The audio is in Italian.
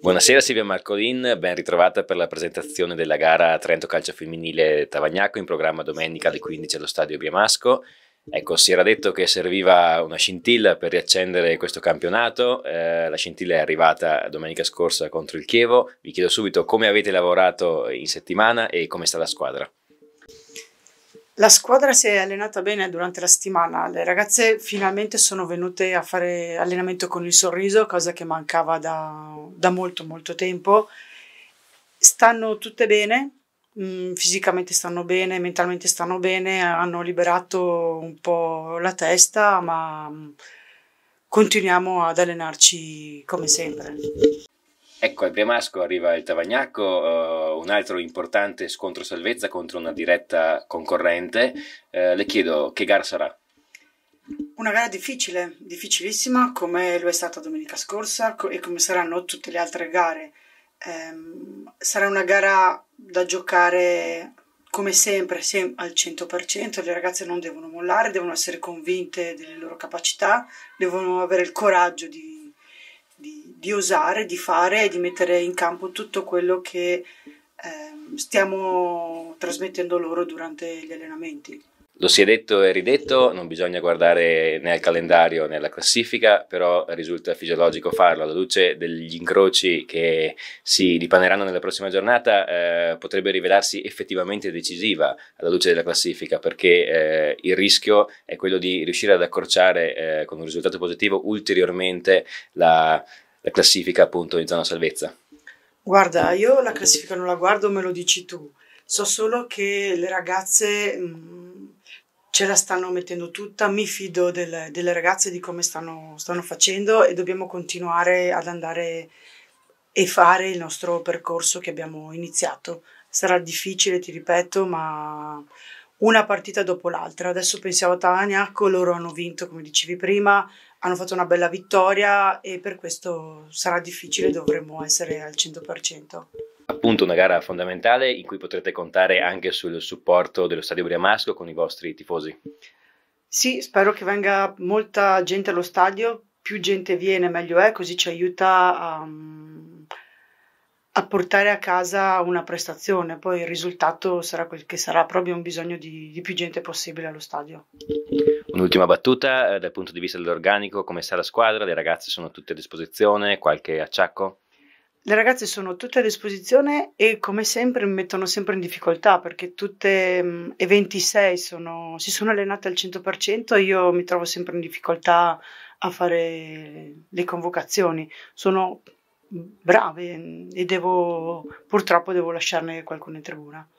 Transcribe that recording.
Buonasera Silvia Marcolin, ben ritrovata per la presentazione della gara Trento Calcio Femminile Tavagnacco in programma domenica alle 15 allo stadio Biamasco. Ecco, si era detto che serviva una scintilla per riaccendere questo campionato, eh, la scintilla è arrivata domenica scorsa contro il Chievo. Vi chiedo subito come avete lavorato in settimana e come sta la squadra. La squadra si è allenata bene durante la settimana, le ragazze finalmente sono venute a fare allenamento con il sorriso, cosa che mancava da, da molto molto tempo. Stanno tutte bene, mh, mm, fisicamente stanno bene, mentalmente stanno bene, hanno liberato un po' la testa, ma mh, mm, continuiamo ad allenarci come sempre. Ecco, al Briamasco arriva il Tavagnacco, uh, un altro importante scontro salvezza contro una diretta concorrente. Uh, le chiedo che gara sarà? Una gara difficile, difficilissima, come lo è stata domenica scorsa co- e come saranno tutte le altre gare. Um, sarà una gara da giocare come sempre, sem- al 100%. Le ragazze non devono mollare, devono essere convinte delle loro capacità, devono avere il coraggio di di osare, di fare e di mettere in campo tutto quello che eh, stiamo trasmettendo loro durante gli allenamenti. Lo si è detto e ridetto, non bisogna guardare né al calendario né alla classifica, però risulta fisiologico farlo. Alla luce degli incroci che si dipaneranno nella prossima giornata, eh, potrebbe rivelarsi effettivamente decisiva alla luce della classifica, perché eh, il rischio è quello di riuscire ad accorciare eh, con un risultato positivo ulteriormente la la classifica appunto in zona salvezza? Guarda, io la classifica non la guardo, me lo dici tu. So solo che le ragazze mh, mm, ce la stanno mettendo tutta, mi fido del, delle ragazze di come stanno, stanno facendo e dobbiamo continuare ad andare e fare il nostro percorso che abbiamo iniziato. Sarà difficile, ti ripeto, ma una partita dopo l'altra. Adesso pensiamo a Taniaco, loro hanno vinto, come dicevi prima, hanno fatto una bella vittoria e per questo sarà difficile, dovremo essere al 100%. Appunto una gara fondamentale in cui potrete contare anche sul supporto dello Stadio Briamasco con i vostri tifosi. Sì, spero che venga molta gente allo stadio, più gente viene meglio è, così ci aiuta a, a portare a casa una prestazione, poi il risultato sarà quel che sarà, proprio un bisogno di, di più gente possibile allo stadio. Un'ultima battuta, eh, dal punto di vista dell'organico, come sta la squadra? Le ragazze sono tutte a disposizione? Qualche acciacco? Le ragazze sono tutte a disposizione e come sempre mi mettono sempre in difficoltà perché tutte e 26 sono, si sono allenate al 100% io mi trovo sempre in difficoltà a fare le convocazioni. Sono brave e devo, purtroppo devo lasciarne qualcuno in tribuna.